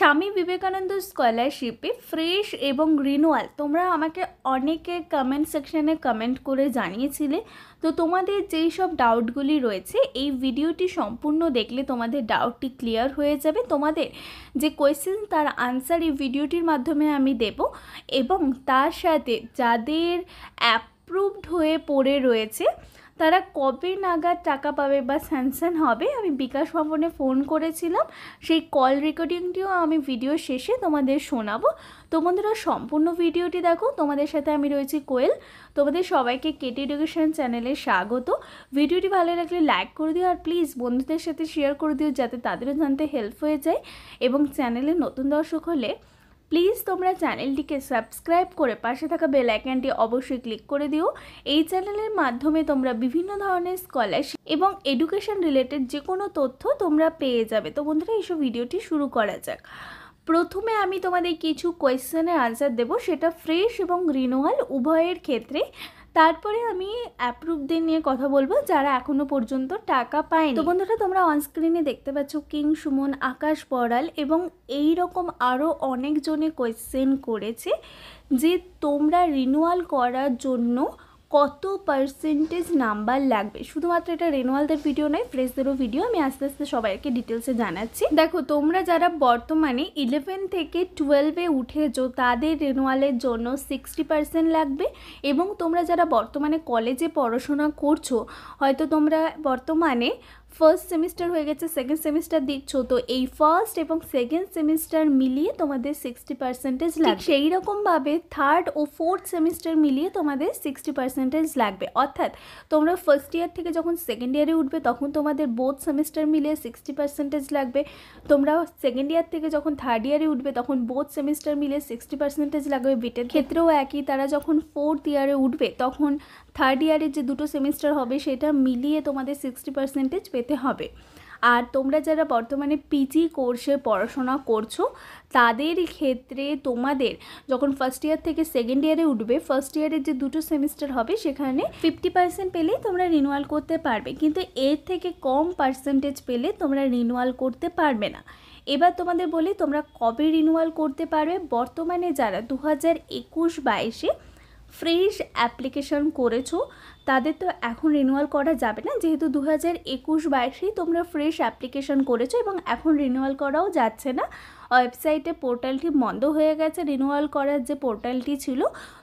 স্বামী বিবেকানন্দ স্কলারশিপে ফ্রেশ এবং রিনুয়াল তোমরা আমাকে অনেকে কমেন্ট সেকশানে কমেন্ট করে জানিয়েছিলে তো তোমাদের যেই সব ডাউটগুলি রয়েছে এই ভিডিওটি সম্পূর্ণ দেখলে তোমাদের ডাউটটি ক্লিয়ার হয়ে যাবে তোমাদের যে কোয়েশ্চেন তার আনসার এই ভিডিওটির মাধ্যমে আমি দেব এবং তার সাথে যাদের অ্যাপ্রুভড হয়ে পড়ে রয়েছে তারা কবে নাগাদ টাকা পাবে বা স্যাংশন হবে আমি বিকাশ ভবনে ফোন করেছিলাম সেই কল রেকর্ডিংটিও আমি ভিডিও শেষে তোমাদের শোনাবো তো বন্ধুরা সম্পূর্ণ ভিডিওটি দেখো তোমাদের সাথে আমি রয়েছি কোয়েল তোমাদের সবাইকে কেটি এডুকেশন চ্যানেলে স্বাগত ভিডিওটি ভালো লাগলে লাইক করে দিও আর প্লিজ বন্ধুদের সাথে শেয়ার করে দিও যাতে তাদেরও জানতে হেল্প হয়ে যায় এবং চ্যানেলে নতুন দর্শক হলে প্লিজ তোমরা চ্যানেলটিকে সাবস্ক্রাইব করে পাশে থাকা বেল আইকনটি অবশ্যই ক্লিক করে দিও এই চ্যানেলের মাধ্যমে তোমরা বিভিন্ন ধরনের স্কলারশিপ এবং এডুকেশন রিলেটেড যে কোনো তথ্য তোমরা পেয়ে যাবে তো বন্ধুরা এইসব ভিডিওটি শুরু করা যাক প্রথমে আমি তোমাদের কিছু কোয়েশ্চেনের আনসার দেব সেটা ফ্রেশ এবং রিনুয়াল উভয়ের ক্ষেত্রে তারপরে আমি অ্যাপ্রুভদের নিয়ে কথা বলবো যারা এখনও পর্যন্ত টাকা পায়নি তো বন্ধুরা তোমরা অনস্ক্রিনে দেখতে পাচ্ছ কিং সুমন আকাশ বড়াল এবং এই রকম আরও অনেকজনে কোয়েশ্চেন করেছে যে তোমরা রিনুয়াল করার জন্য কত পার্সেন্টেজ নাম্বার লাগবে শুধুমাত্র এটা রেনুয়ালদের ভিডিও নয় ফ্রেশদেরও ভিডিও আমি আস্তে আস্তে সবাইকে ডিটেলসে জানাচ্ছি দেখো তোমরা যারা বর্তমানে ইলেভেন থেকে টুয়েলভে উঠেছো তাদের রেনুয়ালের জন্য সিক্সটি পার্সেন্ট লাগবে এবং তোমরা যারা বর্তমানে কলেজে পড়াশোনা করছো হয়তো তোমরা বর্তমানে ফার্স্ট সেমিস্টার হয়ে গেছে সেকেন্ড সেমিস্টার দিচ্ছ তো এই ফার্স্ট এবং সেকেন্ড সেমিস্টার মিলিয়ে তোমাদের সিক্সটি পার্সেন্টেজ লাগবে সেই রকমভাবে থার্ড ও ফোর্থ সেমিস্টার মিলিয়ে তোমাদের সিক্সটি পার্সেন্টেজ লাগবে অর্থাৎ তোমরা ফার্স্ট ইয়ার থেকে যখন সেকেন্ড ইয়ারে উঠবে তখন তোমাদের বোথ সেমিস্টার মিলিয়ে সিক্সটি পার্সেন্টেজ লাগবে তোমরা সেকেন্ড ইয়ার থেকে যখন থার্ড ইয়ারে উঠবে তখন বোথ সেমিস্টার মিলিয়ে সিক্সটি পার্সেন্টেজ লাগবে বিটের ক্ষেত্রেও একই তারা যখন ফোর্থ ইয়ারে উঠবে তখন থার্ড ইয়ারের যে দুটো সেমিস্টার হবে সেটা মিলিয়ে তোমাদের সিক্সটি পার্সেন্টেজ পেতে হবে আর তোমরা যারা বর্তমানে পিজি কোর্সে পড়াশোনা করছো তাদের ক্ষেত্রে তোমাদের যখন ফার্স্ট ইয়ার থেকে সেকেন্ড ইয়ারে উঠবে ফার্স্ট ইয়ারের যে দুটো সেমিস্টার হবে সেখানে ফিফটি পার্সেন্ট পেলেই তোমরা রিনুয়াল করতে পারবে কিন্তু এর থেকে কম পার্সেন্টেজ পেলে তোমরা রিনুয়াল করতে পারবে না এবার তোমাদের বলি তোমরা কবে রিনুয়াল করতে পারবে বর্তমানে যারা দু হাজার একুশ বাইশে ফ্রেশ অ্যাপ্লিকেশন করেছো তাদের তো এখন রিনিউয়াল করা যাবে না যেহেতু দু হাজার একুশ বাইশেই তোমরা ফ্রেশ অ্যাপ্লিকেশন করেছো এবং এখন রিনিউয়াল করাও যাচ্ছে না ওয়েবসাইটে পোর্টালটি বন্ধ হয়ে গেছে রিনুয়াল করার যে পোর্টালটি ছিল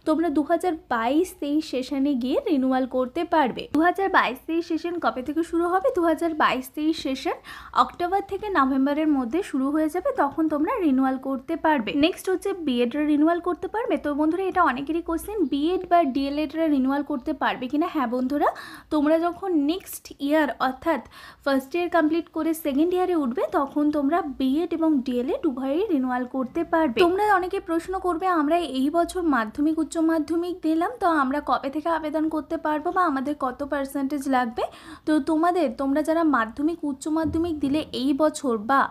তোমরা দু হাজার বাইশ তেইশ সেশনে গিয়ে রিনুয়াল করতে পারবে দু হাজার বাইশ তেইশ সেশন কবে থেকে শুরু হবে দু হাজার বাইশ তেইশ সেশন অক্টোবর থেকে নভেম্বরের মধ্যে শুরু হয়ে যাবে তখন তোমরা রিনুয়াল করতে পারবে নেক্সট হচ্ছে বিএডরা রিনুয়াল করতে পারবে তো বন্ধুরা এটা অনেকেরই কোশ্চেন বিএড বা ডিএলএডরা রিনুয়াল করতে পারবে কিনা হ্যাঁ বন্ধুরা তোমরা যখন নেক্সট ইয়ার অর্থাৎ ফার্স্ট ইয়ার কমপ্লিট করে সেকেন্ড ইয়ারে উঠবে তখন তোমরা বিএড এবং ডিএলএড উভয়ই রিনুয়াল করতে পারবে তোমরা অনেকে প্রশ্ন করবে আমরা এই বছর মাধ্যমিক উচ্চ মাধ্যমিক দিলাম তো আমরা কবে থেকে আবেদন করতে পারবো বা আমাদের কত পার্সেন্টেজ লাগবে তো তোমাদের তোমরা যারা মাধ্যমিক উচ্চ মাধ্যমিক দিলে এই বছর বা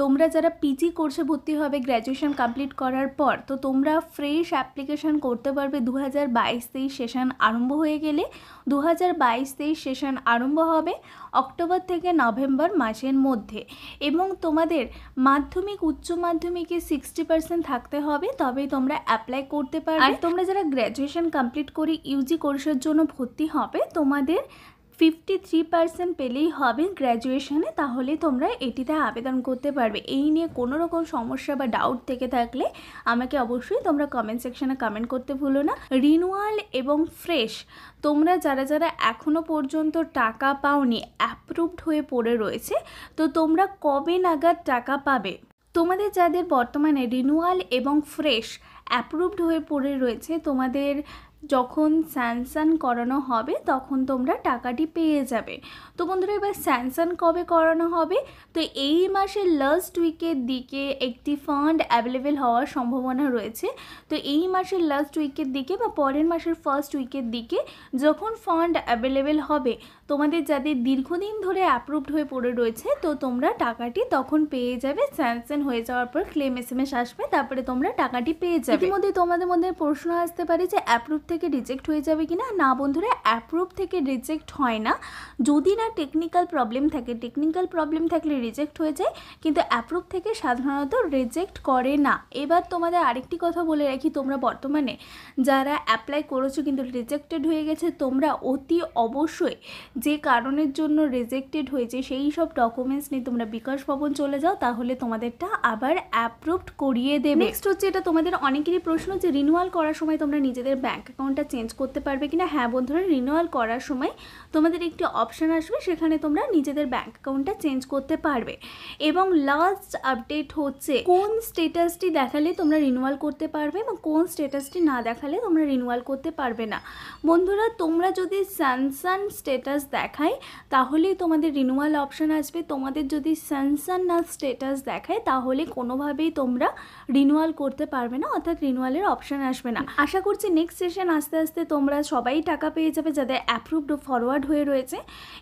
তোমরা যারা পিজি কোর্সে ভর্তি হবে গ্র্যাজুয়েশন কমপ্লিট করার পর তো তোমরা ফ্রেশ অ্যাপ্লিকেশন করতে পারবে দু হাজার বাইশ তেইশ সেশন আরম্ভ হয়ে গেলে দু হাজার বাইশ তেইশ সেশন আরম্ভ হবে অক্টোবর থেকে নভেম্বর মাসের মধ্যে এবং তোমাদের মাধ্যমিক উচ্চ উচ্চ মাধ্যমিকে সিক্সটি পার্সেন্ট থাকতে হবে তবেই তোমরা অ্যাপ্লাই করতে পারবে আর তোমরা যারা গ্র্যাজুয়েশন কমপ্লিট করে ইউজি কোর্সের জন্য ভর্তি হবে তোমাদের ফিফটি থ্রি পার্সেন্ট পেলেই হবে গ্র্যাজুয়েশনে তাহলে তোমরা এটিতে আবেদন করতে পারবে এই নিয়ে কোনো রকম সমস্যা বা ডাউট থেকে থাকলে আমাকে অবশ্যই তোমরা কমেন্ট সেকশানে কমেন্ট করতে ভুলো না রিনুয়াল এবং ফ্রেশ তোমরা যারা যারা এখনও পর্যন্ত টাকা পাওনি অ্যাপ্রুভড হয়ে পড়ে রয়েছে তো তোমরা কবে নাগাদ টাকা পাবে তোমাদের যাদের বর্তমানে রিনুয়াল এবং ফ্রেশ অ্যাপ্রুভড হয়ে পড়ে রয়েছে তোমাদের যখন স্যানসান করানো হবে তখন তোমরা টাকাটি পেয়ে যাবে তো বন্ধুরা এবার স্যানসান কবে করানো হবে তো এই মাসের লাস্ট উইকের দিকে একটি ফান্ড অ্যাভেলেবেল হওয়ার সম্ভাবনা রয়েছে তো এই মাসের লাস্ট উইকের দিকে বা পরের মাসের ফার্স্ট উইকের দিকে যখন ফান্ড অ্যাভেলেবেল হবে তোমাদের যাদের দীর্ঘদিন ধরে অ্যাপ্রুভড হয়ে পড়ে রয়েছে তো তোমরা টাকাটি তখন পেয়ে যাবে স্যাংশন হয়ে যাওয়ার পর ক্লেম এস এম এস আসবে তারপরে তোমরা টাকাটি পেয়ে যাবে ইতিমধ্যে তোমাদের মধ্যে প্রশ্ন আসতে পারে যে অ্যাপ্রুভ থেকে রিজেক্ট হয়ে যাবে কি না না বন্ধুরা অ্যাপ্রুভ থেকে রিজেক্ট হয় না যদি না টেকনিক্যাল প্রবলেম থাকে টেকনিক্যাল প্রবলেম থাকলে রিজেক্ট হয়ে যায় কিন্তু অ্যাপ্রুভ থেকে সাধারণত রিজেক্ট করে না এবার তোমাদের আরেকটি কথা বলে রাখি তোমরা বর্তমানে যারা অ্যাপ্লাই করেছো কিন্তু রিজেক্টেড হয়ে গেছে তোমরা অতি অবশ্যই যে কারণের জন্য রেজেক্টেড হয়েছে সেই সব ডকুমেন্টস নিয়ে তোমরা বিকাশ ভবন চলে যাও তাহলে তোমাদেরটা আবার অ্যাপ্রুভড করিয়ে দেবে নেক্সট হচ্ছে এটা তোমাদের অনেকেরই প্রশ্ন যে রিনুয়াল করার সময় তোমরা নিজেদের ব্যাঙ্ক অ্যাকাউন্টটা চেঞ্জ করতে পারবে কিনা হ্যাঁ বন্ধুরা রিনুয়াল করার সময় তোমাদের একটি অপশান আসবে সেখানে তোমরা নিজেদের ব্যাঙ্ক অ্যাকাউন্টটা চেঞ্জ করতে পারবে এবং লাস্ট আপডেট হচ্ছে কোন স্টেটাসটি দেখালে তোমরা রিনুয়াল করতে পারবে এবং কোন স্টেটাসটি না দেখালে তোমরা রিনুয়াল করতে পারবে না বন্ধুরা তোমরা যদি স্যামসাং স্টেটাস দেখায় তাহলেই তোমাদের রিনুয়াল অপশান আসবে তোমাদের যদি স্যানসান না স্টেটাস দেখায় তাহলে কোনোভাবেই তোমরা রিনুয়াল করতে পারবে না অর্থাৎ রিনুয়ালের অপশান আসবে না আশা করছি নেক্সট সেশন আস্তে আস্তে তোমরা সবাই টাকা পেয়ে যাবে যাদের অ্যাপ্রুভড ফরওয়ার্ড হয়ে রয়েছে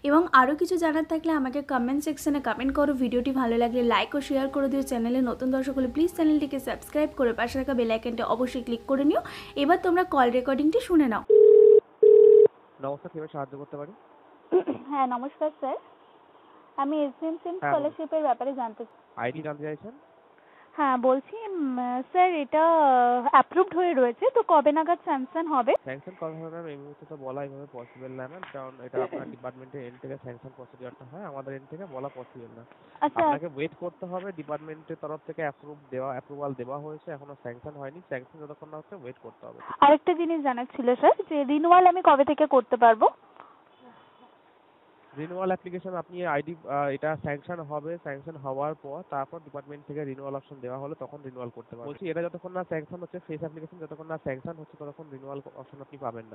এবং আরও কিছু জানার থাকলে আমাকে কমেন্ট সেকশানে কমেন্ট করো ভিডিওটি ভালো লাগলে লাইক ও শেয়ার করে দিও চ্যানেলে নতুন দর্শক হলে প্লিজ চ্যানেলটিকে সাবস্ক্রাইব করে পাশে থাকা বেলাইকনটা অবশ্যই ক্লিক করে নিও এবার তোমরা কল রেকর্ডিংটি শুনে নাও নমস্কার কীভাবে সাহায্য করতে পারি হ্যাঁ নমস্কার স্যার আমি এসডিএমসিএম হ্যাঁ, স্কলারশিপের ব্যাপারে জানতে আইডি জানতে চাইছেন হ্যাঁ বলছি স্যার এটা অ্যাপ্রুভড হয়ে রয়েছে তো কবে নাগাদ স্যাংশন হবে স্যাংশন কবে হবে এই মুহূর্তে তো বলা এইভাবে পসিবল না ম্যাম কারণ এটা আপনার ডিপার্টমেন্টের এন্ড থেকে স্যাংশন হয় আমাদের এন্ড থেকে বলা পসিবল না আচ্ছা। আপনাকে ওয়েট করতে হবে ডিপার্টমেন্টের তরফ থেকে অ্যাপ্রুভ দেওয়া অ্যাপ্রুভাল দেওয়া হয়েছে এখনো স্যাংশন হয়নি স্যাংশন যতক্ষণ না হচ্ছে ওয়েট করতে হবে আরেকটা জিনিস জানার ছিল স্যার যে রিনিউয়াল আমি কবে থেকে করতে পারবো renewal application আপনি ID এটা sanction হবে sanction হওয়ার পর তারপর department থেকে renewal option দেওয়া হলো তখন renewal করতে পারবেন বলছি এটা যতক্ষণ না sanction হচ্ছে fresh application যতক্ষণ না sanction হচ্ছে ততক্ষণ renewal option আপনি পাবেন না